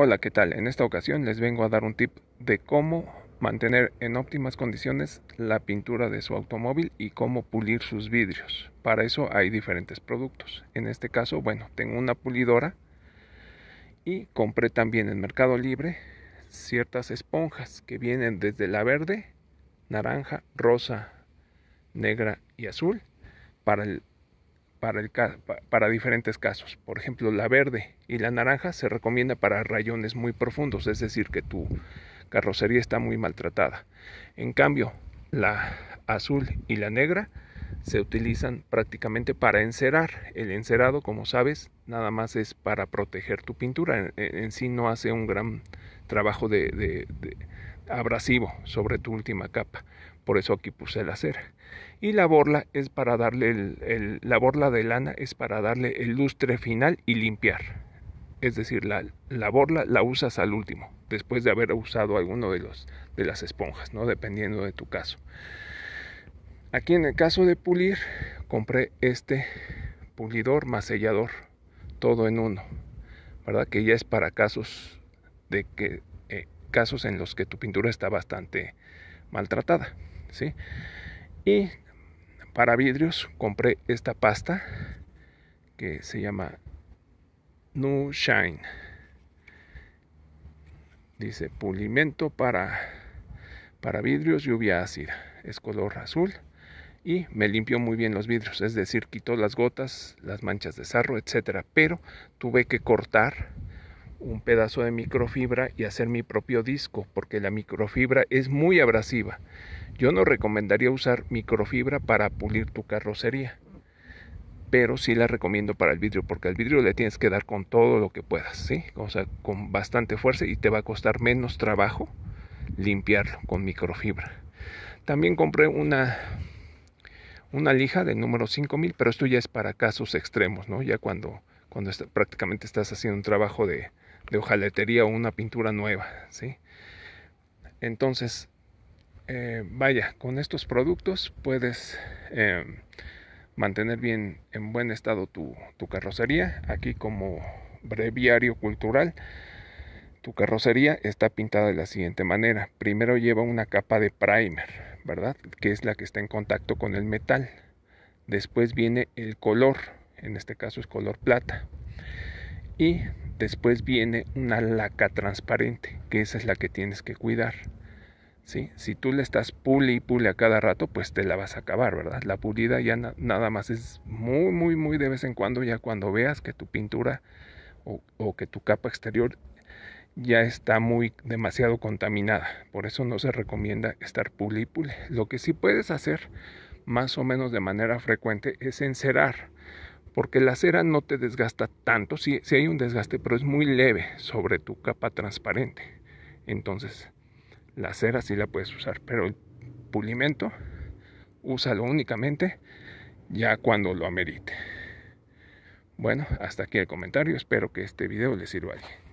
Hola, ¿qué tal? En esta ocasión les vengo a dar un tip de cómo mantener en óptimas condiciones la pintura de su automóvil y cómo pulir sus vidrios. Para eso hay diferentes productos. En este caso, bueno, tengo una pulidora y compré también en Mercado Libre ciertas esponjas que vienen desde la verde, naranja, rosa, negra y azul para el para, el, para diferentes casos. Por ejemplo, la verde y la naranja se recomienda para rayones muy profundos, es decir, que tu carrocería está muy maltratada. En cambio, la azul y la negra se utilizan prácticamente para encerar. El encerado, como sabes, nada más es para proteger tu pintura. E-, en, sí no hace un gran trabajo de abrasivo sobre tu última capa por eso aquí puse la cera. Y la borla es para darle el, la borla de lana es para darle el lustre final y limpiar. Es decir, la, borla la usas al último, después de haber usado alguno de, los, de las esponjas, ¿no? dependiendo de tu caso. Aquí en el caso de pulir, compré este pulidor más todo en uno, ¿verdad? Que ya es para casos de que eh, casos en los que tu pintura está bastante maltratada. ¿sí? Y para vidrios compré esta pasta que se llama Nu Shine. Dice pulimento para, para vidrios lluvia ácida. Es color azul y me limpió muy bien los vidrios, es decir, quitó las gotas, las manchas de sarro, etcétera, pero tuve que cortar un pedazo de microfibra y hacer mi propio disco porque la microfibra es muy abrasiva yo no recomendaría usar microfibra para pulir tu carrocería, pero sí la recomiendo para el vidrio, porque al vidrio le tienes que dar con todo lo que puedas, ¿sí? con bastante fuerza y te va a costar menos trabajo limpiarlo con microfibra. También compré una una lija de número 5000, pero esto ya es para casos extremos, ¿no? Ya cuando, cuando prácticamente estás haciendo un trabajo de, de hojaletería o una pintura nueva, ¿sí? Entonces, eh, vaya, con estos productos puedes eh, mantener bien en buen estado tu, tu, carrocería. Aquí como breviario cultural, tu carrocería está pintada de la siguiente manera. Primero lleva una capa de primer, ¿verdad? Que es la que está en contacto con el metal. Después viene el color, en este caso es color plata. Y después viene una laca transparente, que esa es la que tienes que cuidar si tú le estás puli y pule a cada rato, pues te la vas a acabar, ¿verdad? La pulida ya nada más es muy, muy, muy de vez en cuando, ya cuando veas que tu pintura o, que tu capa exterior ya está muy demasiado contaminada. Por eso no se recomienda estar puli y Lo que sí puedes hacer más o menos de manera frecuente es encerar. Porque la cera no te desgasta tanto, si sí hay un desgaste, pero es muy leve sobre tu capa transparente. Entonces, la cera sí la puedes usar, pero el pulimento úsalo únicamente ya cuando lo amerite. Bueno, hasta aquí el comentario. Espero que este video le sirva a alguien.